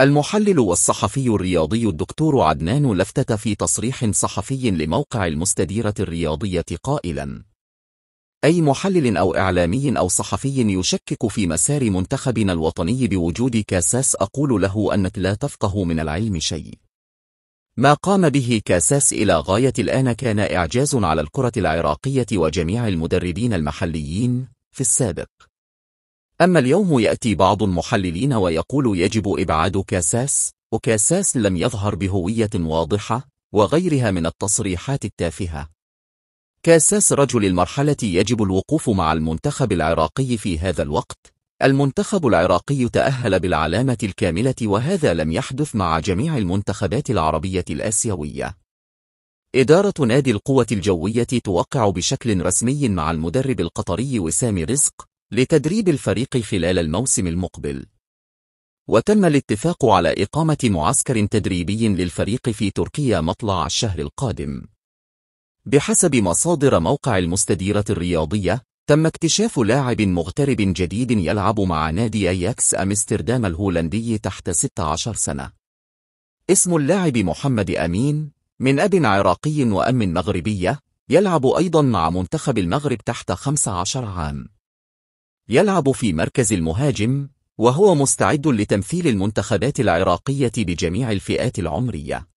المحلل والصحفي الرياضي الدكتور عدنان لفتة في تصريح صحفي لموقع المستديرة الرياضية قائلا أي محلل أو إعلامي أو صحفي يشكك في مسار منتخبنا الوطني بوجود كاساس أقول له أنك لا تفقه من العلم شيء ما قام به كاساس إلى غاية الآن كان إعجاز على الكرة العراقية وجميع المدربين المحليين في السابق أما اليوم يأتي بعض المحللين ويقول يجب إبعاد كاساس وكاساس لم يظهر بهوية واضحة وغيرها من التصريحات التافهة كاساس رجل المرحلة يجب الوقوف مع المنتخب العراقي في هذا الوقت المنتخب العراقي تأهل بالعلامة الكاملة وهذا لم يحدث مع جميع المنتخبات العربية الآسيوية إدارة نادي القوة الجوية توقع بشكل رسمي مع المدرب القطري وسام رزق لتدريب الفريق خلال الموسم المقبل وتم الاتفاق على إقامة معسكر تدريبي للفريق في تركيا مطلع الشهر القادم بحسب مصادر موقع المستديرة الرياضية تم اكتشاف لاعب مغترب جديد يلعب مع نادي أياكس أمستردام الهولندي تحت 16 سنة اسم اللاعب محمد أمين من أب عراقي وأم مغربية يلعب أيضا مع منتخب المغرب تحت 15 عام يلعب في مركز المهاجم وهو مستعد لتمثيل المنتخبات العراقية بجميع الفئات العمرية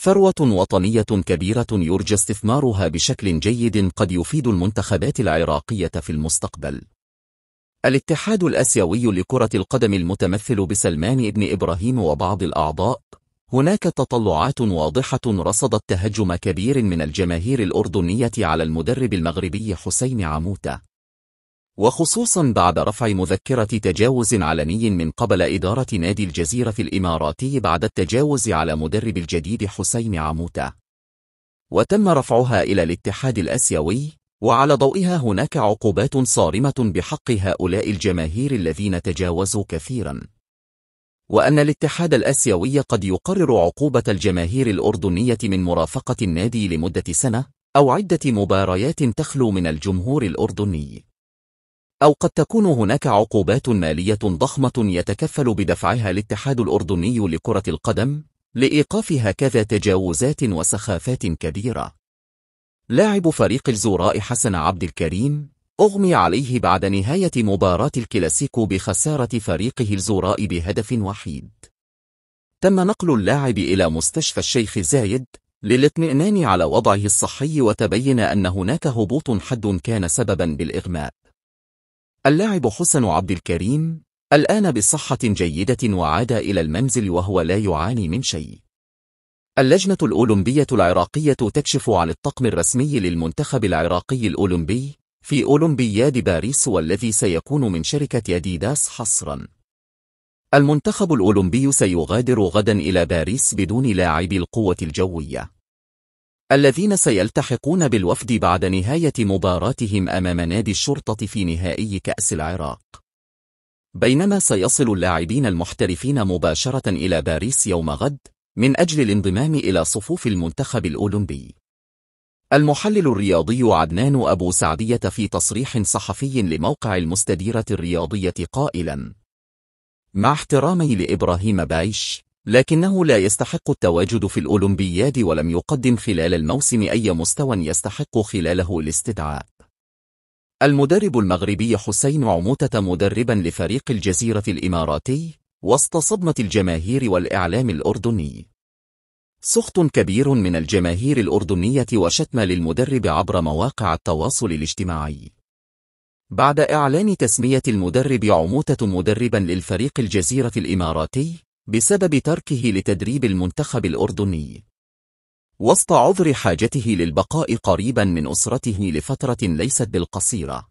ثروة وطنية كبيرة يرجى استثمارها بشكل جيد قد يفيد المنتخبات العراقية في المستقبل الاتحاد الآسيوي لكرة القدم المتمثل بسلمان ابن إبراهيم وبعض الأعضاء هناك تطلعات واضحة رصدت تهجم كبير من الجماهير الأردنية على المدرب المغربي حسين عموتة وخصوصا بعد رفع مذكرة تجاوز علني من قبل إدارة نادي الجزيرة الإماراتي بعد التجاوز على مدرب الجديد حسين عموتة وتم رفعها إلى الاتحاد الأسيوي وعلى ضوئها هناك عقوبات صارمة بحق هؤلاء الجماهير الذين تجاوزوا كثيرا وأن الاتحاد الأسيوي قد يقرر عقوبة الجماهير الأردنية من مرافقة النادي لمدة سنة أو عدة مباريات تخلو من الجمهور الأردني أو قد تكون هناك عقوبات مالية ضخمة يتكفل بدفعها الاتحاد الأردني لكرة القدم لإيقاف هكذا تجاوزات وسخافات كبيرة. لاعب فريق الزوراء حسن عبد الكريم أغمي عليه بعد نهاية مباراة الكلاسيكو بخسارة فريقه الزوراء بهدف وحيد. تم نقل اللاعب إلى مستشفى الشيخ زايد للاطمئنان على وضعه الصحي وتبين أن هناك هبوط حد كان سببا بالإغماء. اللاعب حسن عبد الكريم الآن بصحة جيدة وعاد إلى المنزل وهو لا يعاني من شيء اللجنة الأولمبية العراقية تكشف عن الطقم الرسمي للمنتخب العراقي الأولمبي في أولمبياد باريس والذي سيكون من شركة أديداس حصراً المنتخب الأولمبي سيغادر غدا إلى باريس بدون لاعبي القوة الجوية الذين سيلتحقون بالوفد بعد نهاية مباراتهم أمام نادي الشرطة في نهائي كأس العراق بينما سيصل اللاعبين المحترفين مباشرة إلى باريس يوم غد من أجل الانضمام إلى صفوف المنتخب الأولمبي المحلل الرياضي عدنان أبو سعدية في تصريح صحفي لموقع المستديرة الرياضية قائلا مع احترامي لإبراهيم بايش لكنه لا يستحق التواجد في الأولمبياد ولم يقدم خلال الموسم أي مستوى يستحق خلاله الاستدعاء المدرب المغربي حسين عموتة مدربا لفريق الجزيرة الإماراتي وسط صدمة الجماهير والإعلام الأردني سخط كبير من الجماهير الأردنية وشتم للمدرب عبر مواقع التواصل الاجتماعي بعد إعلان تسمية المدرب عموتة مدربا للفريق الجزيرة الإماراتي بسبب تركه لتدريب المنتخب الأردني وسط عذر حاجته للبقاء قريبا من أسرته لفترة ليست بالقصيرة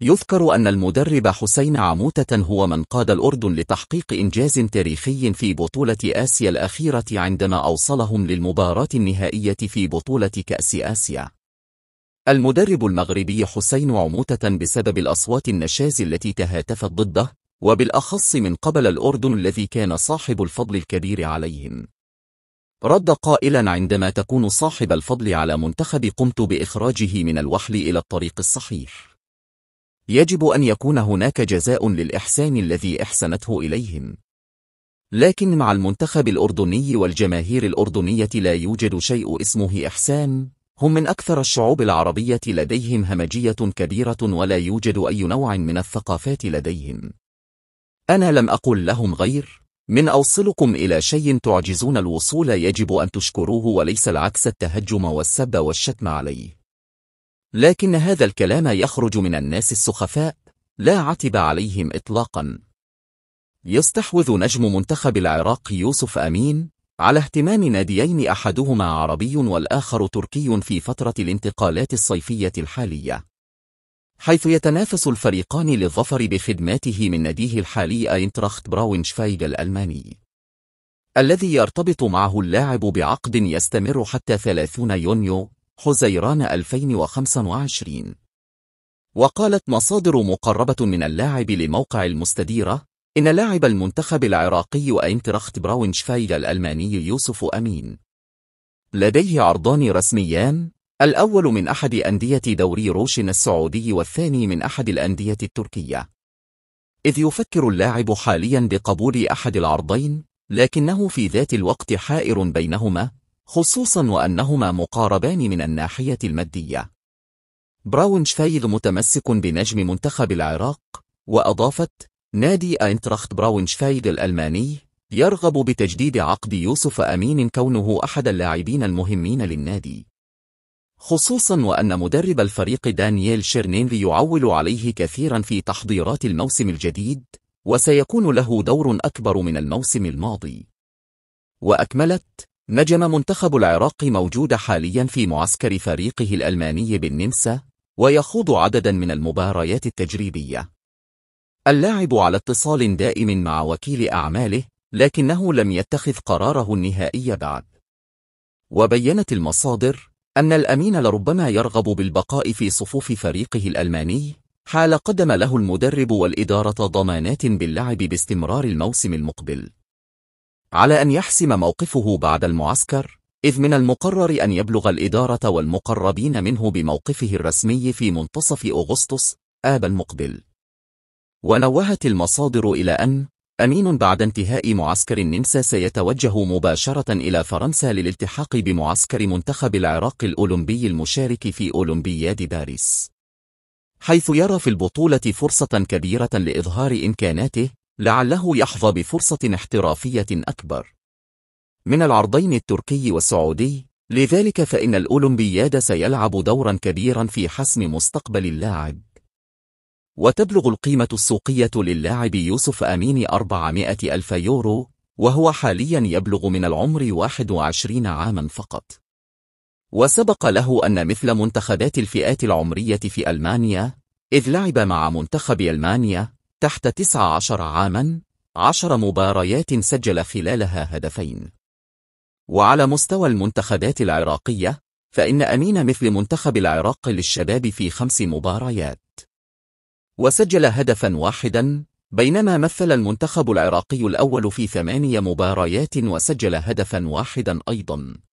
يذكر أن المدرب حسين عموتة هو من قاد الأردن لتحقيق إنجاز تاريخي في بطولة آسيا الأخيرة عندما أوصلهم للمباراة النهائية في بطولة كأس آسيا المدرب المغربي حسين عموتة بسبب الأصوات النشاز التي تهاتفت ضده وبالأخص من قبل الأردن الذي كان صاحب الفضل الكبير عليهم رد قائلا عندما تكون صاحب الفضل على منتخب قمت بإخراجه من الوحل إلى الطريق الصحيح يجب أن يكون هناك جزاء للإحسان الذي إحسنته إليهم لكن مع المنتخب الأردني والجماهير الأردنية لا يوجد شيء اسمه إحسان هم من أكثر الشعوب العربية لديهم همجية كبيرة ولا يوجد أي نوع من الثقافات لديهم أنا لم أقل لهم غير من أوصلكم إلى شيء تعجزون الوصول يجب أن تشكروه وليس العكس التهجم والسب والشتم عليه لكن هذا الكلام يخرج من الناس السخفاء لا عتب عليهم إطلاقا يستحوذ نجم منتخب العراق يوسف أمين على اهتمام ناديين أحدهما عربي والآخر تركي في فترة الانتقالات الصيفية الحالية حيث يتنافس الفريقان للظفر بخدماته من ناديه الحالي اينتراخت براونشفايج الألماني الذي يرتبط معه اللاعب بعقد يستمر حتى 30 يونيو حزيران 2025 وقالت مصادر مقربة من اللاعب لموقع المستديرة إن لاعب المنتخب العراقي أينتراخت براونشفايل الألماني يوسف أمين لديه عرضان رسميان الأول من أحد أندية دوري روشن السعودي والثاني من أحد الأندية التركية إذ يفكر اللاعب حاليا بقبول أحد العرضين لكنه في ذات الوقت حائر بينهما خصوصا وأنهما مقاربان من الناحية المادية براونشفايل متمسك بنجم منتخب العراق وأضافت نادي أينتراخت براونشفايل الألماني يرغب بتجديد عقد يوسف أمين كونه أحد اللاعبين المهمين للنادي خصوصا وأن مدرب الفريق دانييل شيرنينري يعول عليه كثيرا في تحضيرات الموسم الجديد وسيكون له دور أكبر من الموسم الماضي وأكملت نجم منتخب العراق موجود حاليا في معسكر فريقه الألماني بالنمسا ويخوض عددا من المباريات التجريبية اللاعب على اتصال دائم مع وكيل أعماله لكنه لم يتخذ قراره النهائي بعد وبينت المصادر أن الأمين لربما يرغب بالبقاء في صفوف فريقه الألماني حال قدم له المدرب والإدارة ضمانات باللعب باستمرار الموسم المقبل على أن يحسم موقفه بعد المعسكر إذ من المقرر أن يبلغ الإدارة والمقربين منه بموقفه الرسمي في منتصف أغسطس آب المقبل ونوهت المصادر إلى أن أمين بعد انتهاء معسكر النمسا سيتوجه مباشرة إلى فرنسا للالتحاق بمعسكر منتخب العراق الأولمبي المشارك في أولمبياد باريس حيث يرى في البطولة فرصة كبيرة لإظهار إمكاناته لعله يحظى بفرصة احترافية أكبر من العرضين التركي والسعودي لذلك فإن الأولمبياد سيلعب دورا كبيرا في حسم مستقبل اللاعب وتبلغ القيمة السوقية للاعب يوسف أمين 400 ألف يورو وهو حاليا يبلغ من العمر 21 عاما فقط وسبق له أن مثل منتخبات الفئات العمرية في ألمانيا إذ لعب مع منتخب ألمانيا تحت 19 عاما 10 مباريات سجل خلالها هدفين وعلى مستوى المنتخبات العراقية فإن أمين مثل منتخب العراق للشباب في خمس مباريات وسجل هدفا واحدا بينما مثل المنتخب العراقي الأول في ثمانية مباريات وسجل هدفا واحدا أيضا